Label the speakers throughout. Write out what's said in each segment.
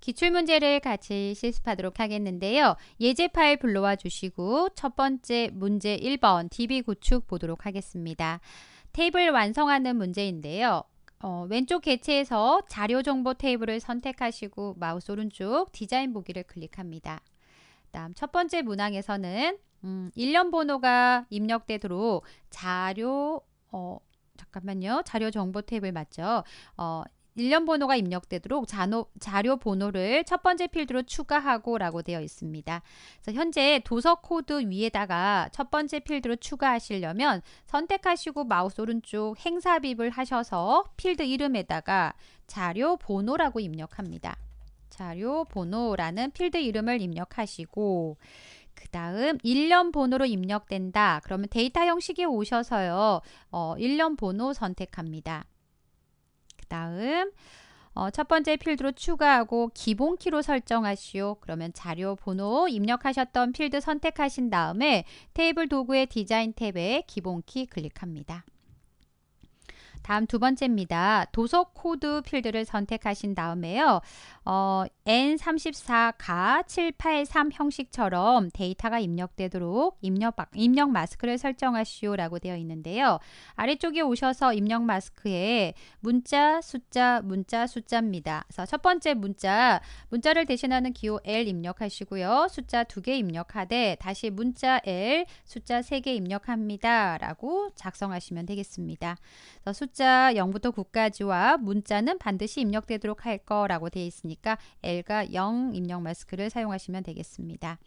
Speaker 1: 기출문제를 같이 실습하도록 하겠는데요. 예제 파일 불러와 주시고 첫 번째 문제 1번 DB 구축 보도록 하겠습니다. 테이블 완성하는 문제인데요. 어, 왼쪽 개체에서 자료 정보 테이블을 선택하시고 마우스 오른쪽 디자인 보기를 클릭합니다. 다음 첫 번째 문항에서는 음, 일련 번호가 입력되도록 자료 어, 잠깐만요. 자료 정보 테이블 맞죠? 어, 일련 번호가 입력되도록 자노, 자료 번호를 첫 번째 필드로 추가하고 라고 되어 있습니다. 현재 도서 코드 위에다가 첫 번째 필드로 추가하시려면 선택하시고 마우스 오른쪽 행사 빕을 하셔서 필드 이름에다가 자료 번호라고 입력합니다. 자료 번호라는 필드 이름을 입력하시고 그 다음 일련 번호로 입력된다. 그러면 데이터 형식에 오셔서요. 어, 1년 번호 선택합니다. 다음 어, 첫 번째 필드로 추가하고 기본 키로 설정하시오. 그러면 자료 번호 입력하셨던 필드 선택하신 다음에 테이블 도구의 디자인 탭에 기본 키 클릭합니다. 다음 두 번째입니다. 도서 코드 필드를 선택하신 다음에요. 어, N34가783 형식처럼 데이터가 입력되도록 입력, 입력 마스크를 설정하시오 라고 되어 있는데요. 아래쪽에 오셔서 입력 마스크에 문자, 숫자, 문자, 숫자입니다. 그래서 첫 번째 문자, 문자를 대신하는 기호 L 입력하시고요. 숫자 두 개 입력하되 다시 문자 L, 숫자 세 개 입력합니다. 라고 작성하시면 되겠습니다. 숫자 0부터 9까지와 문자는 반드시 입력되도록 할 거라고 되어 있으니까 있으니까 L과 0 입력 마스크를 사용하시면 되겠습니다.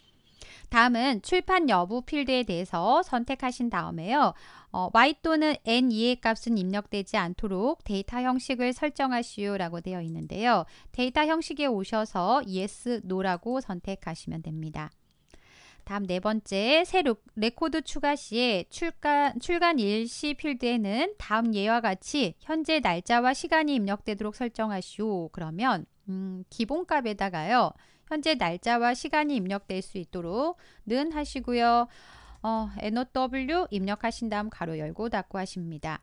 Speaker 1: 다음은 출판 여부 필드에 대해서 선택하신 다음에요. 어, y 또는 n 이의 값은 입력되지 않도록 데이터 형식을 설정하시오라고 되어 있는데요. 데이터 형식에 오셔서 yes, no라고 선택하시면 됩니다. 다음 네 번째 새 레코드 추가 시에 출간 출간 일시 필드에는 다음 예와 같이 현재 날짜와 시간이 입력되도록 설정하시오. 그러면 음, 기본값에다가요. 현재 날짜와 시간이 입력될 수 있도록 는 하시고요. 어, NOW 입력하신 다음 가로 열고 닫고 하십니다.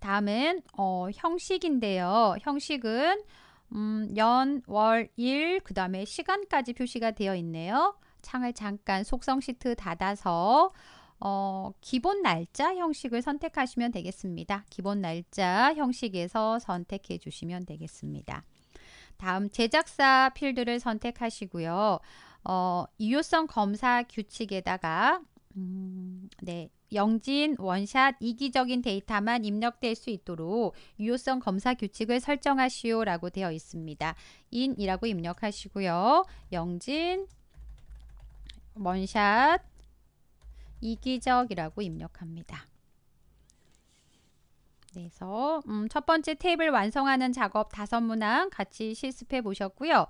Speaker 1: 다음은 어, 형식인데요. 형식은 음, 연, 월, 일, 그 다음에 시간까지 표시가 되어 있네요. 창을 잠깐 속성 시트 닫아서 어, 기본 날짜 형식을 선택하시면 되겠습니다. 기본 날짜 형식에서 선택해 주시면 되겠습니다. 다음 제작사 필드를 선택하시고요. 어, 유효성 검사 규칙에다가 음, 네, 영진, 원샷, 이기적인 데이터만 입력될 수 있도록 유효성 검사 규칙을 설정하시오 라고 되어 있습니다. 인이라고 입력하시고요. 영진, 원샷, 이기적이라고 입력합니다. 네, 그래서 음, 첫 번째 테이블 완성하는 작업 다섯 문항 같이 실습해 보셨고요.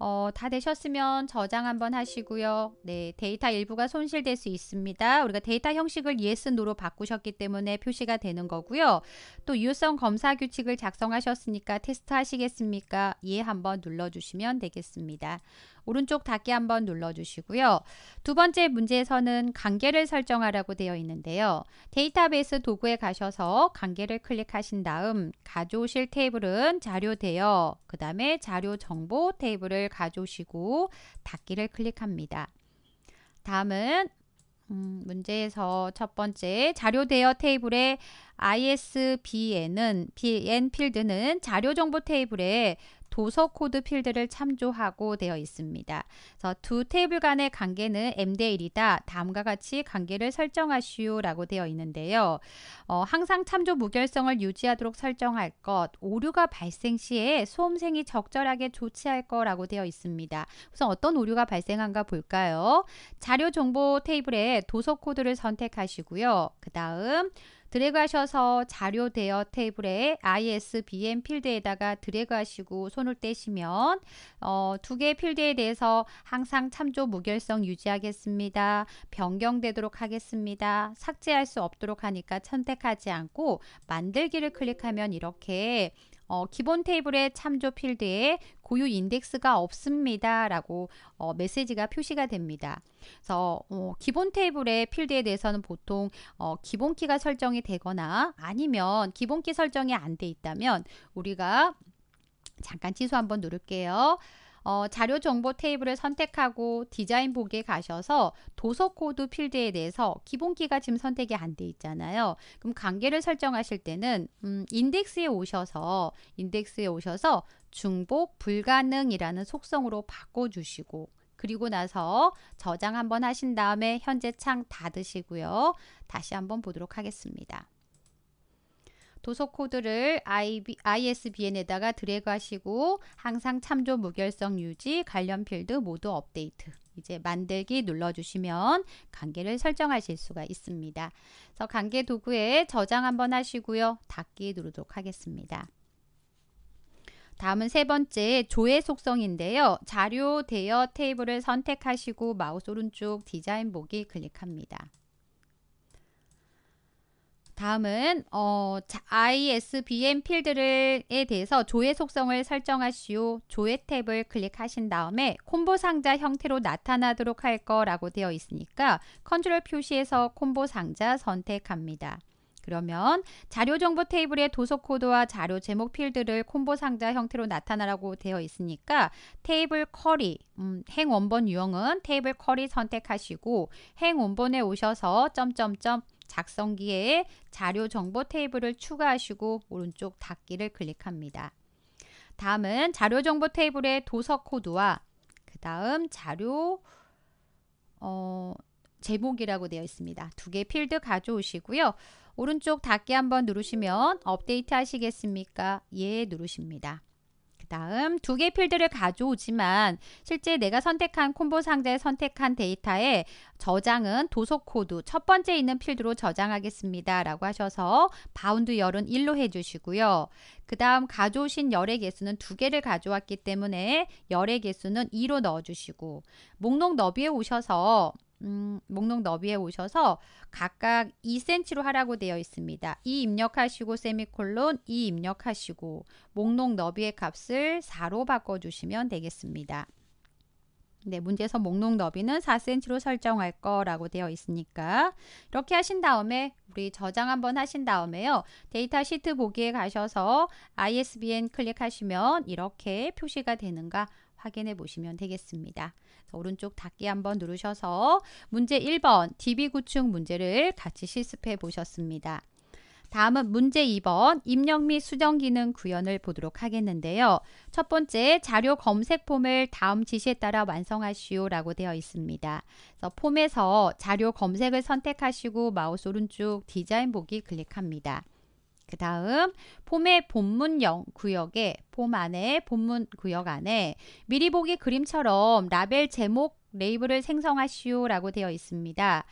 Speaker 1: 어, 다 되셨으면 저장 한번 하시고요. 네, 데이터 일부가 손실될 수 있습니다. 우리가 데이터 형식을 e s no로 바꾸셨기 때문에 표시가 되는 거고요. 또 유효성 검사 규칙을 작성하셨으니까 테스트 하시겠습니까? 예 한번 눌러주시면 되겠습니다. 오른쪽 닫기 한번 눌러주시고요. 두 번째 문제에서는 관계를 설정하라고 되어 있는데요. 데이터베이스 도구에 가셔서 관계를 클릭하신 다음 가져오실 테이블은 자료 대여, 그 다음에 자료 정보 테이블을 가져오시고 닫기를 클릭합니다. 다음은 음, 문제에서 첫 번째 자료 대여 테이블에 ISBN은 BN 필드는 자료 정보 테이블에 도서 코드 필드를 참조하고 되어 있습니다. 그래서 두 테이블 간의 관계는 m 대 1이다. 다음과 같이 관계를 설정하시오 라고 되어 있는데요. 어, 항상 참조 무결성을 유지하도록 설정할 것, 오류가 발생 시에 수험생이 적절하게 조치할 거라고 되어 있습니다. 우선 어떤 오류가 발생한가 볼까요? 자료 정보 테이블에 도서 코드를 선택하시고요. 그 다음 드래그하셔서 자료 대여 테이블에 ISBN 필드에다가 드래그하시고 손을 떼시면 어, 두개의 필드에 대해서 항상 참조 무결성 유지하겠습니다. 변경되도록 하겠습니다. 삭제할 수 없도록 하니까 선택하지 않고 만들기를 클릭하면 이렇게 어, 기본 테이블의 참조 필드에 고유 인덱스가 없습니다. 라고 어, 메시지가 표시가 됩니다. 그래서 어, 기본 테이블의 필드에 대해서는 보통 어, 기본키가 설정이 되거나 아니면 기본키 설정이 안 돼 있다면 우리가 잠깐 취소 한번 누를게요. 어, 자료 정보 테이블을 선택하고 디자인 보기에 가셔서 도서 코드 필드에 대해서 기본기가 지금 선택이 안 돼 있잖아요. 그럼 관계를 설정하실 때는 음, 인덱스에 오셔서 인덱스에 오셔서 중복 불가능이라는 속성으로 바꿔주시고 그리고 나서 저장 한번 하신 다음에 현재 창 닫으시고요. 다시 한번 보도록 하겠습니다. 도서 코드를 i s b n 에다가 드래그 하시고 항상 참조 무결성 유지 관련 필드 모두 업데이트 이제 만들기 눌러주시면 관계를 설정하실 수가 있습니다. 그래서 관계 도구에 저장 한번 하시고요. 닫기 누르도록 하겠습니다. 다음은 세 번째 조회 속성인데요. 자료 대여 테이블을 선택하시고 마우스 오른쪽 디자인 보기 클릭합니다. 다음은 어, i s b n 필드에 대해서 조회 속성을 설정하시오. 조회 탭을 클릭하신 다음에 콤보 상자 형태로 나타나도록 할 거라고 되어 있으니까 컨트롤 표시에서 콤보 상자 선택합니다. 그러면 자료 정보 테이블의 도서 코드와 자료 제목 필드를 콤보 상자 형태로 나타나라고 되어 있으니까 테이블 커리, 음, 행 원본 유형은 테이블 커리 선택하시고 행 원본에 오셔서 점점점 작성기에 자료 정보 테이블을 추가하시고 오른쪽 닫기를 클릭합니다. 다음은 자료 정보 테이블의 도서 코드와 그 다음 자료 어, 제목이라고 되어 있습니다. 두 개 필드 가져오시고요. 오른쪽 닫기 한번 누르시면 업데이트 하시겠습니까? 예 누르십니다. 다음 두 개 필드를 가져오지만 실제 내가 선택한 콤보 상자에 선택한 데이터에 저장은 도서 코드 첫 번째 있는 필드로 저장하겠습니다. 라고 하셔서 바운드 열은 1로 해주시고요. 그 다음 가져오신 열의 개수는 두 개를 가져왔기 때문에 열의 개수는 2로 넣어주시고 목록 너비에 오셔서 음, 목록 너비에 오셔서 각각 2cm로 하라고 되어 있습니다. 이 입력하시고 세미콜론 이 입력하시고 목록 너비의 값을 4로 바꿔주시면 되겠습니다. 네, 문제에서 목록 너비는 4cm로 설정할 거라고 되어 있으니까 이렇게 하신 다음에 우리 저장 한번 하신 다음에요. 데이터 시트 보기에 가셔서 ISBN 클릭하시면 이렇게 표시가 되는가 확인해 보시면 되겠습니다. 오른쪽 닫기 한번 누르셔서 문제 1번 DB 구축 문제를 같이 실습해 보셨습니다. 다음은 문제 2번 입력 및 수정 기능 구현을 보도록 하겠는데요. 첫 번째 자료 검색 폼을 다음 지시에 따라 완성하시오 라고 되어 있습니다. 폼에서 자료 검색을 선택하시고 마우스 오른쪽 디자인 보기 클릭합니다. 그 다음 폼의 본문형 구역에 폼 안에 본문 구역 안에 미리 보기 그림처럼 라벨 제목 레이블을 생성하시오라고 되어 있습니다.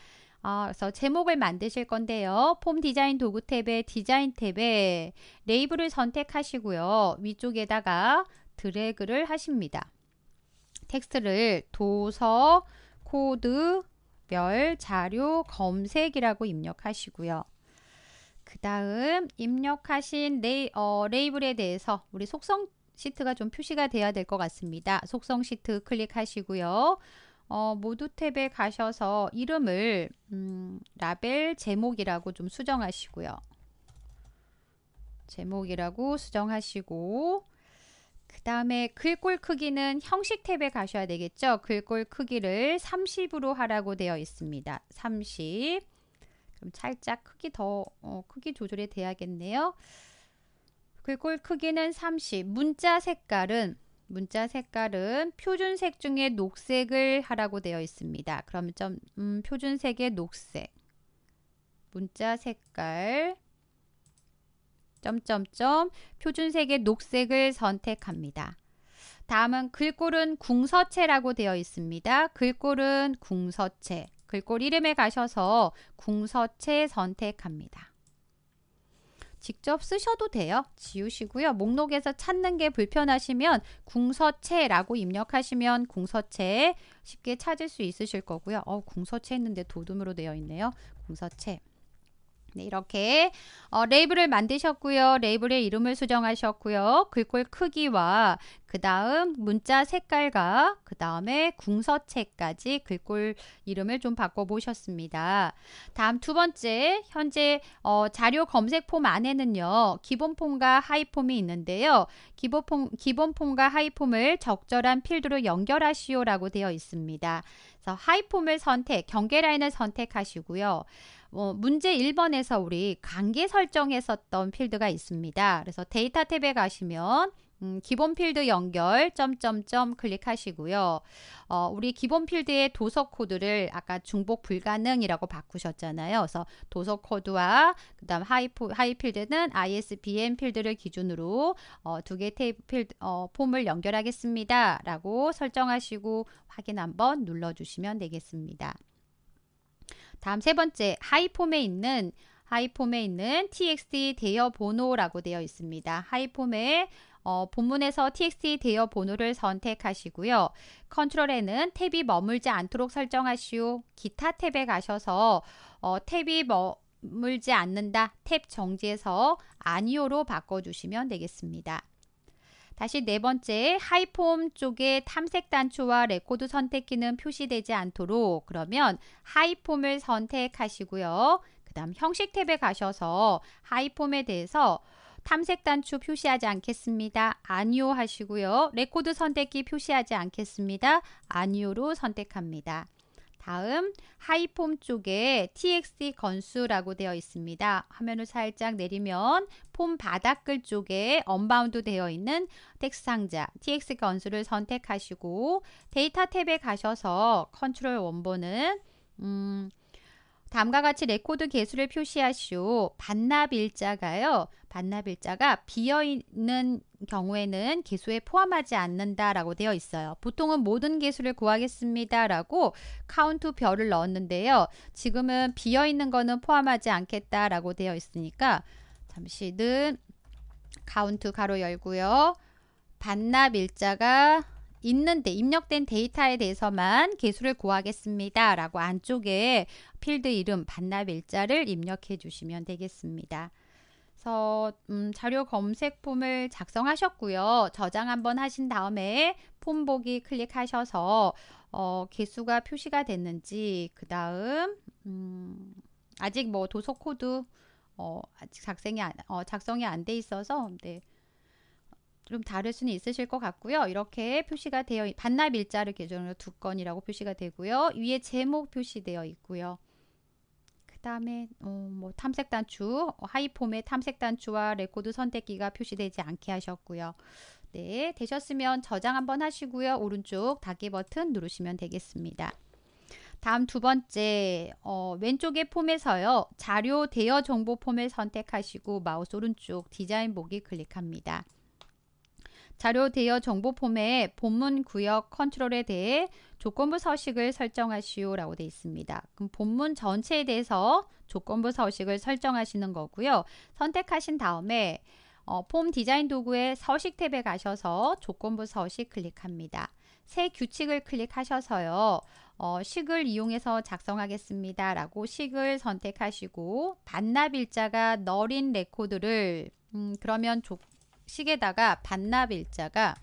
Speaker 1: 아, 그래서 제목을 만드실 건데요. 폼 디자인 도구 탭에 디자인 탭에 레이블을 선택하시고요. 위쪽에다가 드래그를 하십니다. 텍스트를 도서, 코드, 별, 자료, 검색이라고 입력하시고요. 그 다음 입력하신 레이, 어, 레이블에 대해서 우리 속성 시트가 좀 표시가 돼야 될 것 같습니다. 속성 시트 클릭하시고요. 어, 모두 탭에 가셔서 이름을 음, 라벨 제목이라고 좀 수정하시고요. 제목이라고 수정하시고 그 다음에 글꼴 크기는 형식 탭에 가셔야 되겠죠. 글꼴 크기를 30으로 하라고 되어 있습니다. 30 그럼 살짝 크기 더 어, 크기 조절이 돼야겠네요. 글꼴 크기는 30. 문자 색깔은 문자 색깔은 표준색 중에 녹색을 하라고 되어 있습니다. 그럼 좀 음, 표준색의 녹색 문자 색깔 점점점 표준색의 녹색을 선택합니다. 다음은 글꼴은 궁서체라고 되어 있습니다. 글꼴은 궁서체 글꼴 이름에 가셔서 궁서체 선택합니다. 직접 쓰셔도 돼요. 지우시고요. 목록에서 찾는 게 불편하시면 궁서체라고 입력하시면 궁서체 쉽게 찾을 수 있으실 거고요. 어, 궁서체 했는데 도둠으로 되어 있네요. 궁서체. 네, 이렇게 어, 레이블을 만드셨고요. 레이블의 이름을 수정하셨고요. 글꼴 크기와 그 다음 문자 색깔과 그 다음에 궁서체까지 글꼴 이름을 좀 바꿔보셨습니다. 다음 두 번째 현재 어, 자료 검색 폼 안에는요. 기본 폼과 하이 폼이 있는데요. 기본, 폼, 기본 폼과 하이 폼을 적절한 필드로 연결하시오 라고 되어 있습니다. 그래서 하이 폼을 선택, 경계 라인을 선택하시고요. 어, 문제 1번에서 우리 관계 설정했었던 필드가 있습니다. 그래서 데이터 탭에 가시면 음, 기본 필드 연결 점점점 클릭하시고요. 어, 우리 기본 필드의 도서 코드를 아까 중복 불가능이라고 바꾸셨잖아요. 그래서 도서 코드와 그다음 하이, 하이 필드는 ISBN 필드를 기준으로 어, 두 개 테이블 필드, 어, 폼을 연결하겠습니다라고 설정하시고 확인 한번 눌러주시면 되겠습니다. 다음 세 번째 하이폼에 있는 하이폼에 있는 txt 대여 번호라고 되어 있습니다. 하이폼에 어, 본문에서 txt 대여 번호를 선택하시고요. 컨트롤 에는 탭이 머물지 않도록 설정하시오. 기타 탭에 가셔서 어, 탭이 머물지 않는다 탭 정지에서 아니오로 바꿔주시면 되겠습니다. 다시 네 번째, 하이폼 쪽에 탐색 단추와 레코드 선택키는 표시되지 않도록 그러면 하이폼을 선택하시고요. 그 다음 형식 탭에 가셔서 하이폼에 대해서 탐색 단추 표시하지 않겠습니다. 아니요 하시고요. 레코드 선택기 표시하지 않겠습니다. 아니요로 선택합니다. 다음 하이폼 쪽에 txt 건수라고 되어 있습니다. 화면을 살짝 내리면 폼 바닥글 쪽에 언바운드 되어 있는 텍스 상자 txt 건수를 선택하시고 데이터 탭에 가셔서 컨트롤 원본은 음, 다음과 같이 레코드 개수를 표시하시오. 반납 일자가요. 반납 일자가 비어있는 경우에는 개수에 포함하지 않는다라고 되어 있어요. 보통은 모든 개수를 구하겠습니다라고 카운트 별을 넣었는데요. 지금은 비어 있는 거는 포함하지 않겠다라고 되어 있으니까 잠시는 카운트 가로 열고요. 반납 일자가 있는데 입력된 데이터에 대해서만 개수를 구하겠습니다. 라고 안쪽에 필드 이름 반납 일자를 입력해 주시면 되겠습니다. 그서 음, 자료 검색 폼을 작성하셨고요. 저장 한번 하신 다음에 폼 보기 클릭하셔서 어, 개수가 표시가 됐는지 그 다음 음, 아직 뭐 도서 코드 어, 아직 작성이 안, 어, 작성이 안 돼 있어서 네. 좀 다를 수는 있으실 것 같고요. 이렇게 표시가 되어 반납 일자를 계정으로 두 건이라고 표시가 되고요. 위에 제목 표시되어 있고요. 다음에 어, 뭐 탐색 단추, 어, 하이폼의 탐색 단추와 레코드 선택기가 표시되지 않게 하셨고요. 네, 되셨으면 저장 한번 하시고요. 오른쪽 닫기 버튼 누르시면 되겠습니다. 다음 두 번째 어, 왼쪽의 폼에서요. 자료 대여 정보 폼을 선택하시고 마우스 오른쪽 디자인 보기 클릭합니다. 자료 대여 정보 폼에 본문 구역 컨트롤에 대해 조건부 서식을 설정하시오라고 되어 있습니다. 그럼 본문 전체에 대해서 조건부 서식을 설정하시는 거고요. 선택하신 다음에 어, 폼 디자인 도구의 서식 탭에 가셔서 조건부 서식 클릭합니다. 새 규칙을 클릭하셔서요. 어, 식을 이용해서 작성하겠습니다. 라고 식을 선택하시고 반납 일자가 널인 레코드를 음, 그러면 조, 식에다가 반납 일자가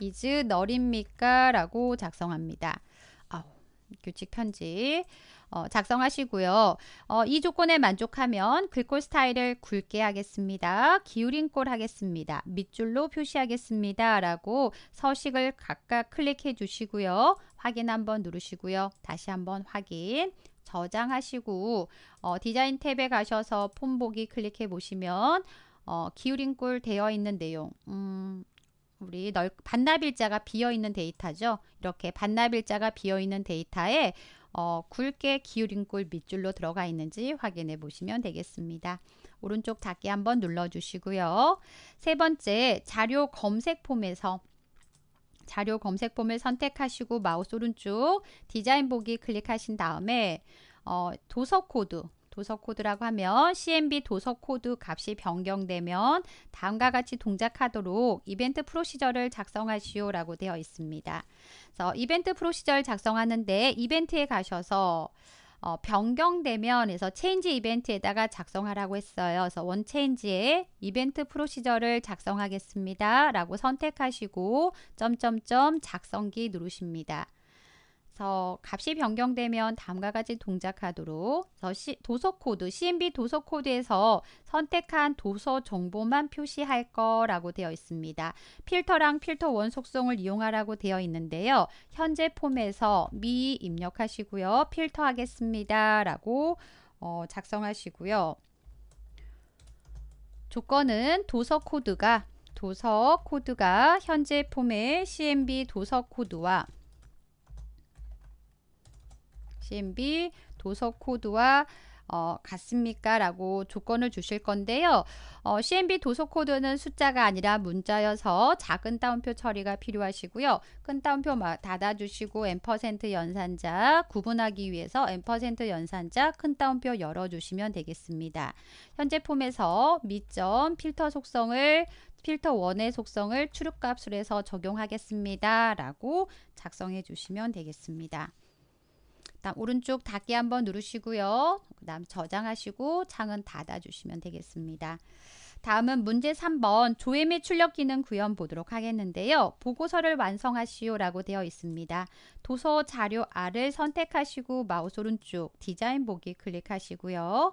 Speaker 1: 이즈 너립니까? 라고 작성합니다. 아우, 규칙 편지 어, 작성하시고요. 어, 이 조건에 만족하면 글꼴 스타일을 굵게 하겠습니다. 기울인 꼴 하겠습니다. 밑줄로 표시하겠습니다. 라고 서식을 각각 클릭해 주시고요. 확인 한번 누르시고요. 다시 한번 확인 저장하시고 어, 디자인 탭에 가셔서 폼 보기 클릭해 보시면 어, 기울임꼴 되어 있는 내용 음, 우리 넓, 반납일자가 비어 있는 데이터죠. 이렇게 반납일자가 비어 있는 데이터에 어, 굵게 기울임꼴 밑줄로 들어가 있는지 확인해 보시면 되겠습니다. 오른쪽 닫기 한번 눌러 주시고요. 세 번째 자료 검색 폼에서 자료 검색 폼을 선택하시고 마우스 오른쪽 디자인 보기 클릭하신 다음에 어, 도서 코드 도서 코드라고 하면 CMB 도서 코드 값이 변경되면 다음과 같이 동작하도록 이벤트 프로시저를 작성하시오 라고 되어 있습니다. 그래서 이벤트 프로시저를 작성하는데 이벤트에 가셔서 어, 변경되면에서 체인지 이벤트에다가 작성하라고 했어요. 그래서 원 체인지에 이벤트 프로시저를 작성하겠습니다. 라고 선택하시고 점점점 작성기 누르십니다. 서 값이 변경되면 다음과 같이 동작하도록 도서 코드 CMB 도서 코드에서 선택한 도서 정보만 표시할 거라고 되어 있습니다. 필터랑 필터 원속성을 이용하라고 되어 있는데요. 현재 폼에서 미 입력하시고요. 필터 하겠습니다. 라고 어, 작성하시고요. 조건은 도서 코드가 도서 코드가 현재 폼의 CMB 도서 코드와 CMB 도서 코드와 어, 같습니까? 라고 조건을 주실 건데요. 어, CMB 도서 코드는 숫자가 아니라 문자여서 작은 따옴표 처리가 필요하시고요. 큰 따옴표 닫아주시고 n% 연산자 구분하기 위해서 n% 연산자 큰 따옴표 열어주시면 되겠습니다. 현재 폼에서 미점 필터 속성을 필터 원의 속성을 출입값으로 해서 적용하겠습니다. 라고 작성해 주시면 되겠습니다. 다음 오른쪽 닫기 한번 누르시고요. 그 다음 저장하시고 창은 닫아주시면 되겠습니다. 다음은 문제 3번 조회 및 출력 기능 구현 보도록 하겠는데요. 보고서를 완성하시오 라고 되어 있습니다. 도서 자료 R을 선택하시고 마우스 오른쪽 디자인 보기 클릭하시고요.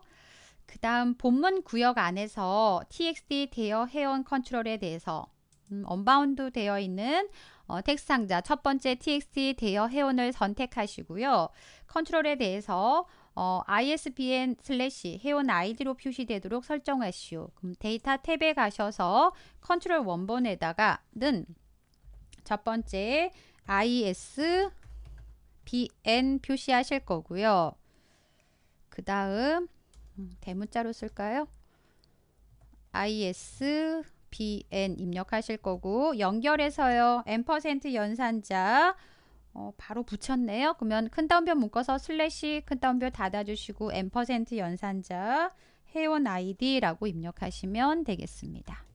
Speaker 1: 그 다음 본문 구역 안에서 TXT 대여 회원 컨트롤에 대해서 음, 언바운드 되어 있는 어, 텍스트 상자 첫 번째 txt 대여 회원을 선택하시고요. 컨트롤에 대해서 어, ISBN 슬래시 회원 아이디로 표시되도록 설정하시오. 그럼 데이터 탭에 가셔서 컨트롤 원본에다가는 첫 번째 ISBN 표시하실 거고요. 그 다음 음, 대문자로 쓸까요? ISBN bn 입력하실 거고 연결해서요. n% 연산자 어, 바로 붙였네요. 그러면 큰 따옴표 묶어서 슬래시 큰 따옴표 닫아주시고 n% 연산자 회원 아이디라고 입력하시면 되겠습니다.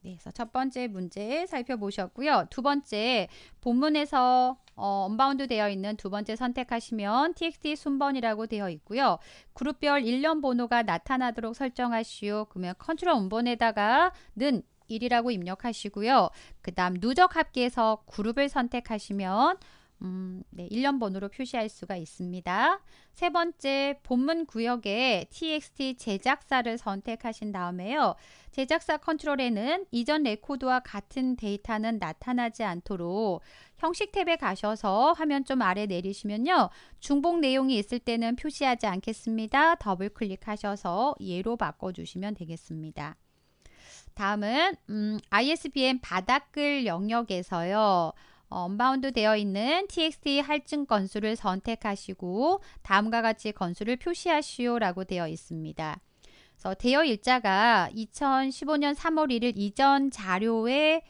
Speaker 1: 네, 그래서 첫 번째 문제 살펴보셨고요. 두 번째 본문에서 어, 언바운드 되어 있는 두 번째 선택하시면 txt 순번이라고 되어 있고요. 그룹별 일련 번호가 나타나도록 설정하시오. 그러면 컨트롤 음번에다가는 1이라고 입력하시고요. 그 다음 누적 합계에서 그룹을 선택하시면 음, 네, 1년 번호로 표시할 수가 있습니다. 세 번째, 본문 구역에 txt 제작사를 선택하신 다음에요. 제작사 컨트롤에는 이전 레코드와 같은 데이터는 나타나지 않도록 형식 탭에 가셔서 화면 좀 아래 내리시면요. 중복 내용이 있을 때는 표시하지 않겠습니다. 더블 클릭하셔서 예로 바꿔주시면 되겠습니다. 다음은 음, ISBN 바닥글 영역에서요. 언바운드 어, 되어 있는 txt 할증 건수를 선택하시고 다음과 같이 건수를 표시하시오 라고 되어 있습니다. 그래서 대여 일자가 2015년 3월 1일 이전 자료에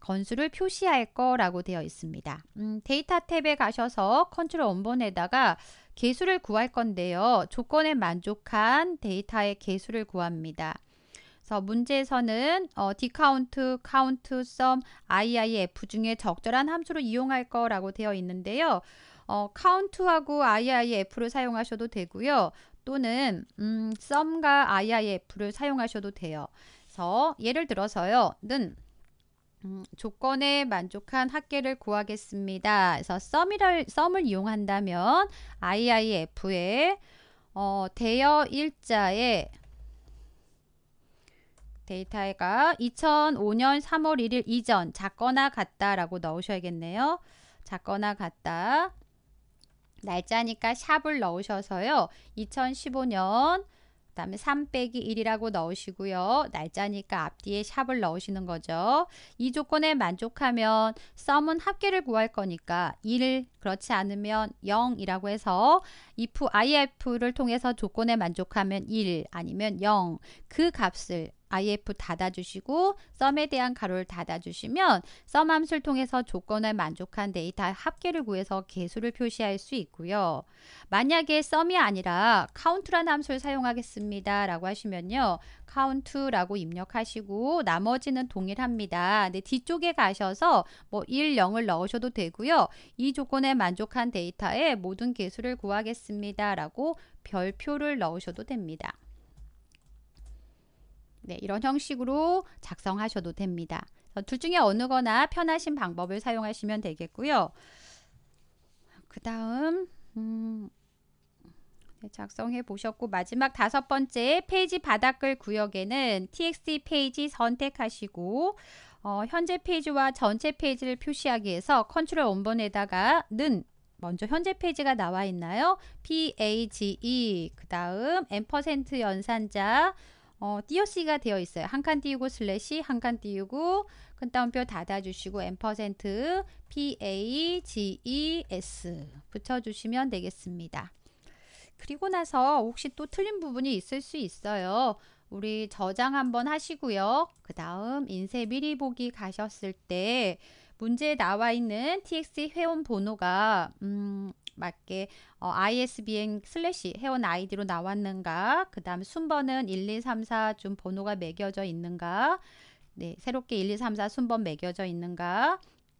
Speaker 1: 건수를 표시할 거라고 되어 있습니다. 음, 데이터 탭에 가셔서 컨트롤 원본에다가 개수를 구할 건데요. 조건에 만족한 데이터의 개수를 구합니다. 그래서 문제에서는 어, 디카운트, 카운트, 썸, IIF 중에 적절한 함수를 이용할 거라고 되어 있는데요. 어, 카운트하고 IIF를 사용하셔도 되고요. 또는 음, 썸과 IIF를 사용하셔도 돼요. 그래서 예를 들어서요. 는 음, 조건에 만족한 학계를 구하겠습니다. 그래서 썸이를, 썸을 이용한다면 IIF에 어, 대여 일자에 데이터가 2005년 3월 1일 이전 작거나 같다라고 넣으셔야겠네요. 작거나 같다. 날짜니까 샵을 넣으셔서요. 2015년 그다음에 3 빼기 1이라고 넣으시고요. 날짜니까 앞뒤에 샵을 넣으시는 거죠. 이 조건에 만족하면 썸은 합계를 구할 거니까 1 그렇지 않으면 0이라고 해서 if if를 통해서 조건에 만족하면 1 아니면 0 그 값을 if 닫아주시고 썸에 대한 가로를 닫아주시면 썸 함수를 통해서 조건에 만족한 데이터 합계를 구해서 개수를 표시할 수 있고요. 만약에 썸이 아니라 count라는 함수를 사용하겠습니다. 라고 하시면요. count라고 입력하시고 나머지는 동일합니다. 근데 뒤쪽에 가셔서 뭐 1, 0을 넣으셔도 되고요. 이 조건에 만족한 데이터에 모든 개수를 구하겠습니다. 라고 별표를 넣으셔도 됩니다. 네, 이런 형식으로 작성하셔도 됩니다. 둘 중에 어느 거나 편하신 방법을 사용하시면 되겠고요. 그 다음 음, 네, 작성해 보셨고 마지막 다섯 번째 페이지 바닥글 구역에는 txt 페이지 선택하시고 어, 현재 페이지와 전체 페이지를 표시하기 위해서 컨트롤 원본에다가 는 먼저 현재 페이지가 나와 있나요? PAGE 그 다음 M% 연산자 어, 띄어씨가 되어 있어요. 한 칸 띄우고 슬래시 한 칸 띄우고 큰따옴표 닫아주시고 엠퍼센트 PAGES 붙여주시면 되겠습니다. 그리고 나서 혹시 또 틀린 부분이 있을 수 있어요. 우리 저장 한번 하시고요. 그 다음 인쇄 미리 보기 가셨을 때 문제에 나와 있는 TX 회원 번호가 음, 맞게 어, ISBN 슬래시 회원 아이디로 나왔는가 그 다음 순번은 1, 2, 3, 4 좀 번호가 매겨져 있는가 네, 새롭게 1, 2, 3, 4 순번 매겨져 있는가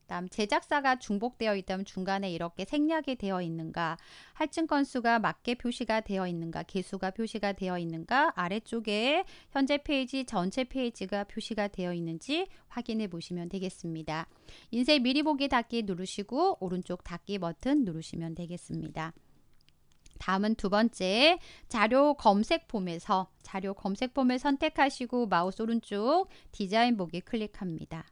Speaker 1: 다음 제작사가 중복되어 있다면 중간에 이렇게 생략이 되어 있는가 할증 건수가 맞게 표시가 되어 있는가 개수가 표시가 되어 있는가 아래쪽에 현재 페이지 전체 페이지가 표시가 되어 있는지 확인해 보시면 되겠습니다. 인쇄 미리 보기 닫기 누르시고 오른쪽 닫기 버튼 누르시면 되겠습니다. 다음은 두 번째 자료 검색 폼에서 자료 검색 폼을 선택하시고 마우스 오른쪽 디자인 보기 클릭합니다.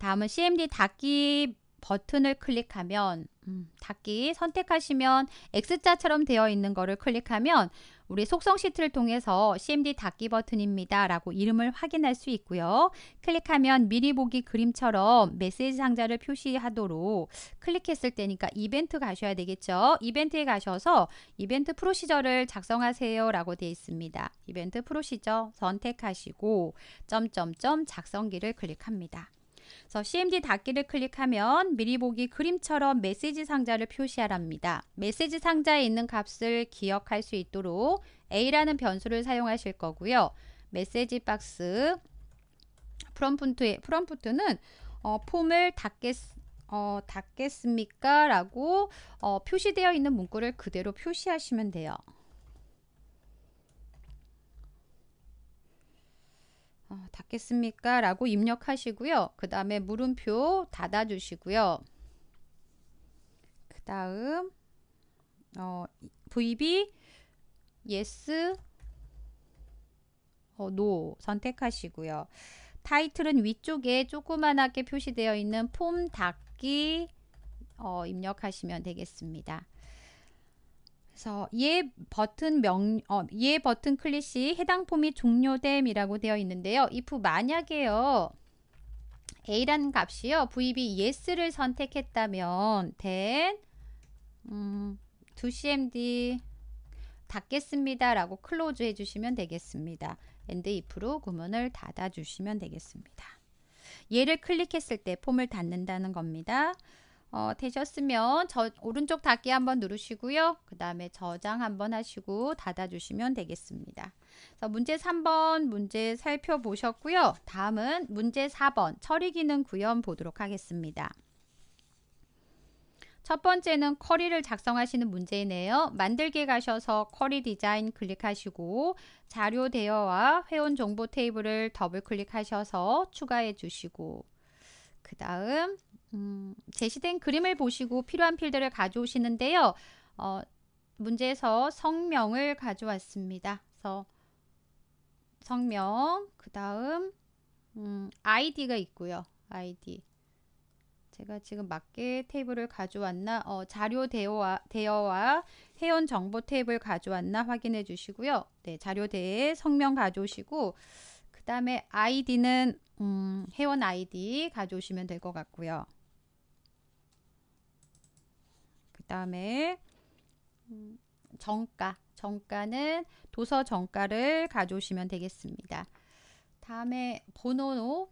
Speaker 1: 다음은 CMD 닫기 버튼을 클릭하면 음, 닫기 선택하시면 X자처럼 되어 있는 거를 클릭하면 우리 속성 시트를 통해서 CMD 닫기 버튼입니다 라고 이름을 확인할 수 있고요 클릭하면 미리 보기 그림처럼 메시지 상자를 표시하도록 클릭했을 때니까 이벤트 가셔야 되겠죠 이벤트에 가셔서 이벤트 프로시저를 작성하세요 라고 되어 있습니다 이벤트 프로시저 선택하시고 점점점 작성기를 클릭합니다 그래서 CMD 닫기를 클릭하면 미리 보기 그림처럼 메시지 상자를 표시하랍니다. 메시지 상자에 있는 값을 기억할 수 있도록 A라는 변수를 사용하실 거고요. 메시지 박스 프롬프트의 프롬프트는 어, 폼을 닫겠 어, 닫겠습니까? 라고 어, 표시되어 있는 문구를 그대로 표시하시면 돼요. 어, 닫겠습니까? 라고 입력하시고요. 그 다음에 물음표 닫아주시고요. 그 다음 어, VB yes 어, no 선택하시고요. 타이틀은 위쪽에 조그만하게 표시되어 있는 폼 닫기 어, 입력하시면 되겠습니다. 그래서 예 버튼 명, 어, 예 버튼 클릭 시 해당 폼이 종료됨이라고 되어 있는데요. if 만약에요. a라는 값이요. vb yes를 선택했다면 then 음, 2cmd 닫겠습니다 라고 클로즈 해주시면 되겠습니다. and if로 구문을 닫아주시면 되겠습니다. 얘를 클릭했을 때 폼을 닫는다는 겁니다. 어, 되셨으면 저, 오른쪽 닫기 한번 누르시고요. 그 다음에 저장 한번 하시고 닫아주시면 되겠습니다. 그래서 문제 3번 문제 살펴보셨고요. 다음은 문제 4번 처리 기능 구현 보도록 하겠습니다. 첫 번째는 쿼리를 작성하시는 문제이네요. 만들기 가셔서 쿼리 디자인 클릭하시고 자료 대여와 회원 정보 테이블을 더블 클릭하셔서 추가해 주시고 그 다음 음, 제시된 그림을 보시고 필요한 필드를 가져오시는데요. 어, 문제에서 성명을 가져왔습니다. 그래서 성명, 그 다음 음, 아이디가 있고요. 아이디. 제가 지금 맞게 테이블을 가져왔나 어, 자료 대여와, 대여와 회원 정보 테이블 가져왔나 확인해 주시고요. 네, 자료 대에 성명 가져오시고 그 다음에 아이디는 음, 회원 아이디 가져오시면 될 것 같고요. 다음에 정가 정가는 도서 정가를 가져오시면 되겠습니다. 다음에 번호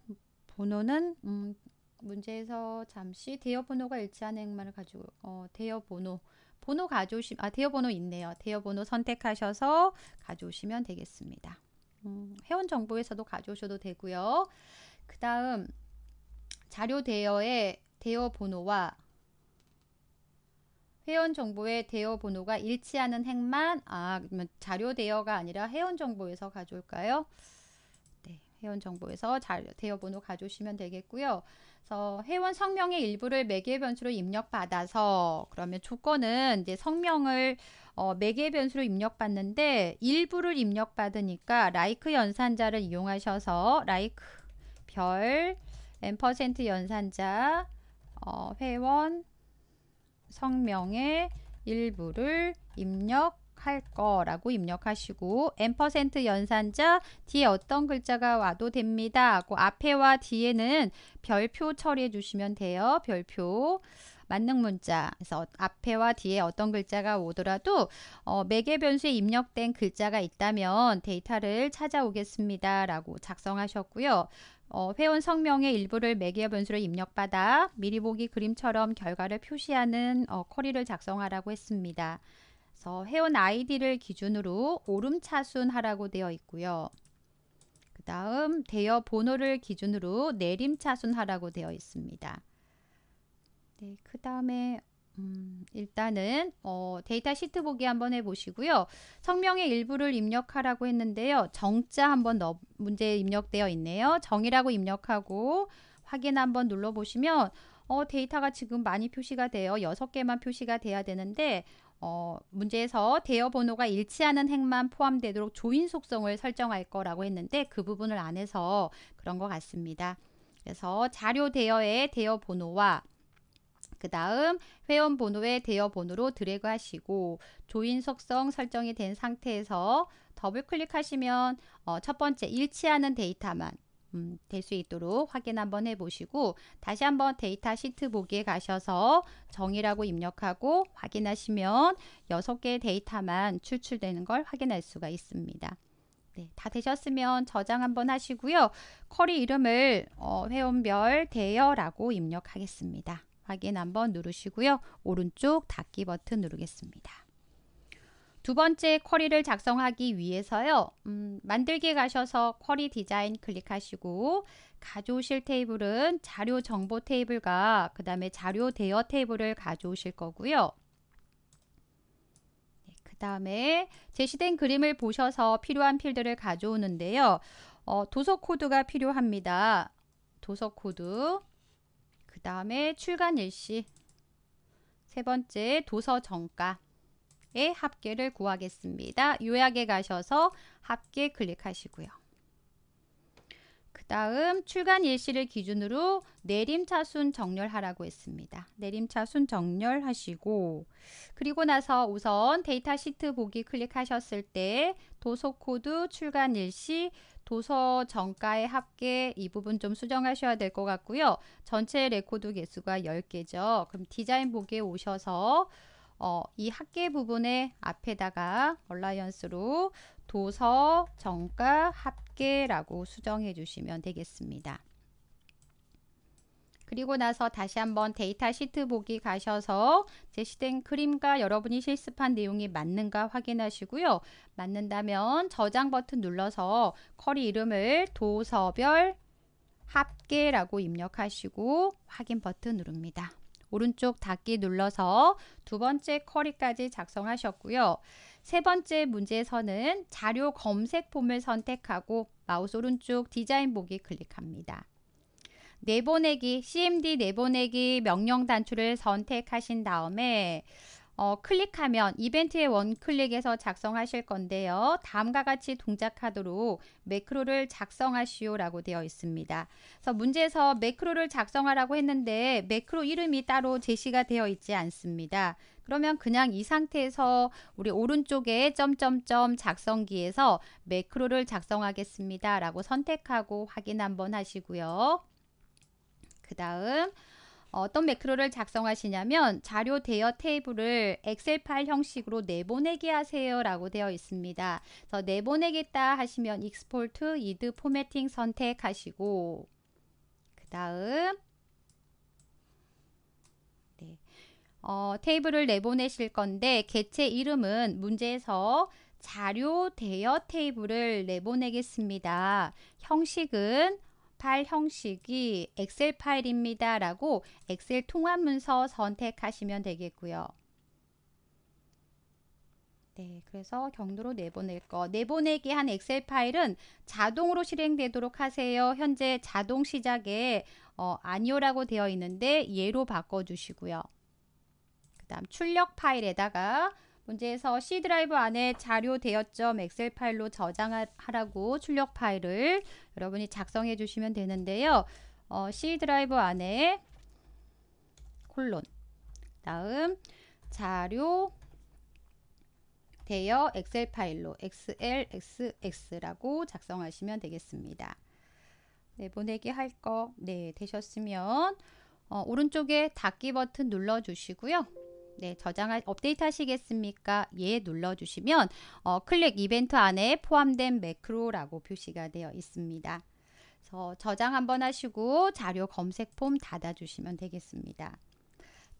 Speaker 1: 번호는 음, 문제에서 잠시 대여 번호가 일치하는 행만을 가지고 어, 대여 번호 번호 가져오시아 대여 번호 있네요. 대여 번호 선택하셔서 가져오시면 되겠습니다. 음, 회원 정보에서도 가져오셔도 되고요. 그 다음 자료 대여의 대여 번호와 회원 정보의 대여 번호가 일치하는 행만 아 그러면 자료 대여가 아니라 회원 정보에서 가져올까요? 네, 회원 정보에서 자료 대여 번호 가져오시면 되겠고요. 그래서 회원 성명의 일부를 매개 변수로 입력받아서 그러면 조건은 이제 성명을 어, 매개 변수로 입력받는데 일부를 입력받으니까 라이크 연산자를 이용하셔서 라이크 별 n% 연산자 어, 회원 성명의 일부를 입력할 거라고 입력하시고 n% 연산자 뒤에 어떤 글자가 와도 됩니다. 하 그 앞에와 뒤에는 별표 처리해 주시면 돼요. 별표. 만능 문자 그래서 앞에와 뒤에 어떤 글자가 오더라도 어, 매개 변수에 입력된 글자가 있다면 데이터를 찾아오겠습니다 라고 작성하셨고요 어, 회원 성명의 일부를 매개어 변수를 입력받아 미리 보기 그림처럼 결과를 표시하는 어, 쿼리를 작성하라고 했습니다. 그래서 회원 아이디를 기준으로 오름차순 하라고 되어 있고요. 그 다음 대여 번호를 기준으로 내림차순 하라고 되어 있습니다. 네, 그 다음에 음, 일단은 어, 데이터 시트 보기 한번 해보시고요. 성명의 일부를 입력하라고 했는데요. 정자 한번 넣, 문제 에 입력되어 있네요. 정이라고 입력하고 확인 한번 눌러보시면 어, 데이터가 지금 많이 표시가 되어 여섯 개만 표시가 돼야 되는데 어, 문제에서 대여 번호가 일치하는 행만 포함되도록 조인 속성을 설정할 거라고 했는데 그 부분을 안 해서 그런 것 같습니다. 그래서 자료 대여의 대여 번호와 그 다음 회원 번호의 대여 번호로 드래그 하시고 조인 속성 설정이 된 상태에서 더블 클릭하시면 어, 첫 번째 일치하는 데이터만 음, 될 수 있도록 확인 한번 해보시고 다시 한번 데이터 시트 보기에 가셔서 정의라고 입력하고 확인하시면 6개의 데이터만 추출되는 걸 확인할 수가 있습니다. 네, 다 되셨으면 저장 한번 하시고요. 커리 이름을 어, 회원별 대여라고 입력하겠습니다. 확인 한번 누르시고요. 오른쪽 닫기 버튼 누르겠습니다. 두 번째 쿼리를 작성하기 위해서요. 음, 만들기에 가셔서 쿼리 디자인 클릭하시고 가져오실 테이블은 자료 정보 테이블과 그 다음에 자료 대여 테이블을 가져오실 거고요. 네, 그 다음에 제시된 그림을 보셔서 필요한 필드를 가져오는데요. 어, 도서 코드가 필요합니다. 도서 코드 그 다음에 출간 일시 세 번째 도서 정가의 합계를 구하겠습니다. 요약에 가셔서 합계 클릭하시고요. 다음 출간 일시를 기준으로 내림차순 정렬하라고 했습니다. 내림차순 정렬하시고 그리고 나서 우선 데이터 시트 보기 클릭하셨을 때 도서 코드 출간 일시 도서 정가에 합계 이 부분 좀 수정하셔야 될 것 같고요. 전체 레코드 개수가 10개죠. 그럼 디자인 보기에 오셔서 어, 이 합계 부분에 앞에다가 얼라이언스로 도서, 정가, 합계라고 수정해 주시면 되겠습니다. 그리고 나서 다시 한번 데이터 시트 보기 가셔서 제시된 그림과 여러분이 실습한 내용이 맞는가 확인하시고요. 맞는다면 저장 버튼 눌러서 커리 이름을 도서별 합계라고 입력하시고 확인 버튼 누릅니다. 오른쪽 닫기 눌러서 두 번째 커리까지 작성하셨고요. 세 번째 문제에서는 자료 검색 폼을 선택하고 마우스 오른쪽 디자인 보기 클릭합니다. 내보내기, CMD 내보내기 명령 단추를 선택하신 다음에 어, 클릭하면 이벤트의 원클릭에서 작성하실 건데요. 다음과 같이 동작하도록 매크로를 작성하시오 라고 되어 있습니다. 그래서 문제에서 매크로를 작성하라고 했는데 매크로 이름이 따로 제시가 되어 있지 않습니다. 그러면 그냥 이 상태에서 우리 오른쪽에 점점점 작성기에서 매크로를 작성하겠습니다 라고 선택하고 확인 한번 하시고요. 그 다음 어떤 매크로를 작성하시냐면 자료 대여 테이블을 엑셀 파일 형식으로 내보내기 하세요라고 되어 있습니다. 그래서 내보내겠다 하시면 export id formatting 선택하시고 그 다음 네. 어, 테이블을 내보내실 건데 개체 이름은 문제에서 자료 대여 테이블을 내보내겠습니다. 형식은 파일 형식이 엑셀 파일입니다. 라고 엑셀 통합 문서 선택하시면 되겠고요. 네, 그래서 경로로 내보낼 거. 내보내기 한 엑셀 파일은 자동으로 실행되도록 하세요. 현재 자동 시작에 어, 아니오라고 되어 있는데 예로 바꿔주시고요. 그 다음 출력 파일에다가 문제에서 C 드라이브 안에 자료 대여점 엑셀 파일로 저장하라고 출력 파일을 여러분이 작성해 주시면 되는데요. 어, C 드라이브 안에 콜론 다음 자료 대여 엑셀 파일로 xlxx라고 작성하시면 되겠습니다. 네, 보내기 할 거, 네, 되셨으면, 어, 오른쪽에 닫기 버튼 눌러주시고요. 네, 저장할 업데이트 하시겠습니까? 예 눌러 주시면 어, 클릭 이벤트 안에 포함된 매크로라고 표시가 되어 있습니다. 그래서 저장 한번 하시고 자료 검색 폼 닫아 주시면 되겠습니다.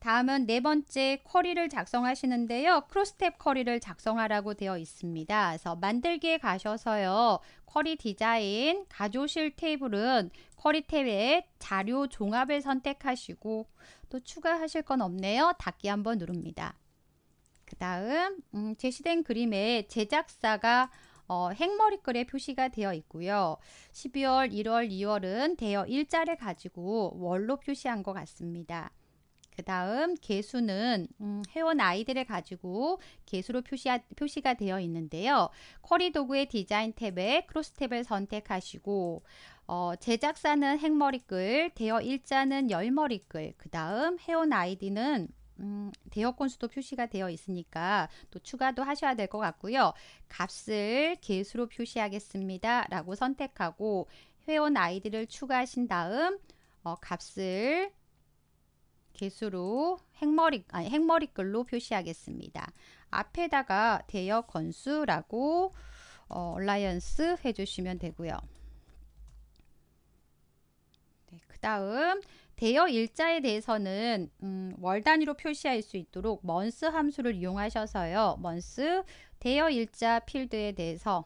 Speaker 1: 다음은 네 번째 커리를 작성하시는데요. 크로스탭 커리를 작성하라고 되어 있습니다. 그래서 만들기에 가셔서요. 커리 디자인 가조실 테이블은 커리 탭에 자료 종합을 선택하시고 또 추가하실 건 없네요. 닫기 한번 누릅니다. 그 다음 음, 제시된 그림에 제작사가 어, 행머리글에 표시가 되어 있고요. 12월, 1월, 2월은 대여 일자를 가지고 월로 표시한 것 같습니다. 그 다음 개수는 음, 회원 아이디를 가지고 개수로 표시하, 표시가 되어 있는데요. 커리 도구의 디자인 탭에 크로스 탭을 선택하시고 어, 제작사는 행머리글, 대여 일자는 열머리글, 그 다음 회원 아이디는 음, 대여 건수도 표시가 되어 있으니까 또 추가도 하셔야 될 것 같고요. 값을 개수로 표시하겠습니다. 라고 선택하고 회원 아이디를 추가하신 다음 어, 값을 개수로 행머리 아니 행머리글로 표시하겠습니다. 앞에다가 대여 건수라고 어, 얼라이언스 해주시면 되고요. 네, 그 다음 대여 일자에 대해서는 음, 월 단위로 표시할 수 있도록 먼스 함수를 이용하셔서요. 먼스 대여 일자 필드에 대해서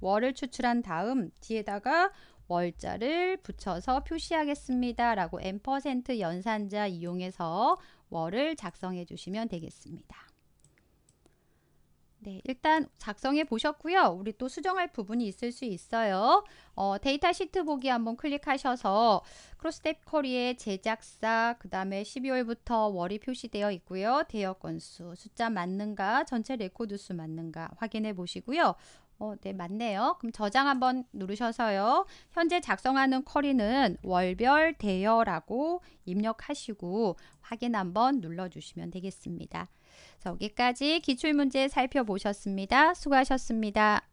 Speaker 1: 월을 추출한 다음 뒤에다가 월자를 붙여서 표시하겠습니다. 라고 n% 연산자 이용해서 월을 작성해 주시면 되겠습니다. 네, 일단 작성해 보셨고요. 우리 또 수정할 부분이 있을 수 있어요. 어, 데이터 시트 보기 한번 클릭하셔서 크로스텝 커리의 제작사, 그 다음에 12월부터 월이 표시되어 있고요. 대여 건수, 숫자 맞는가, 전체 레코드 수 맞는가 확인해 보시고요. 어, 네, 맞네요. 그럼 저장 한번 누르셔서요. 현재 작성하는 쿼리는 월별 대여라고 입력하시고 확인 한번 눌러주시면 되겠습니다. 여기까지 기출문제 살펴보셨습니다. 수고하셨습니다.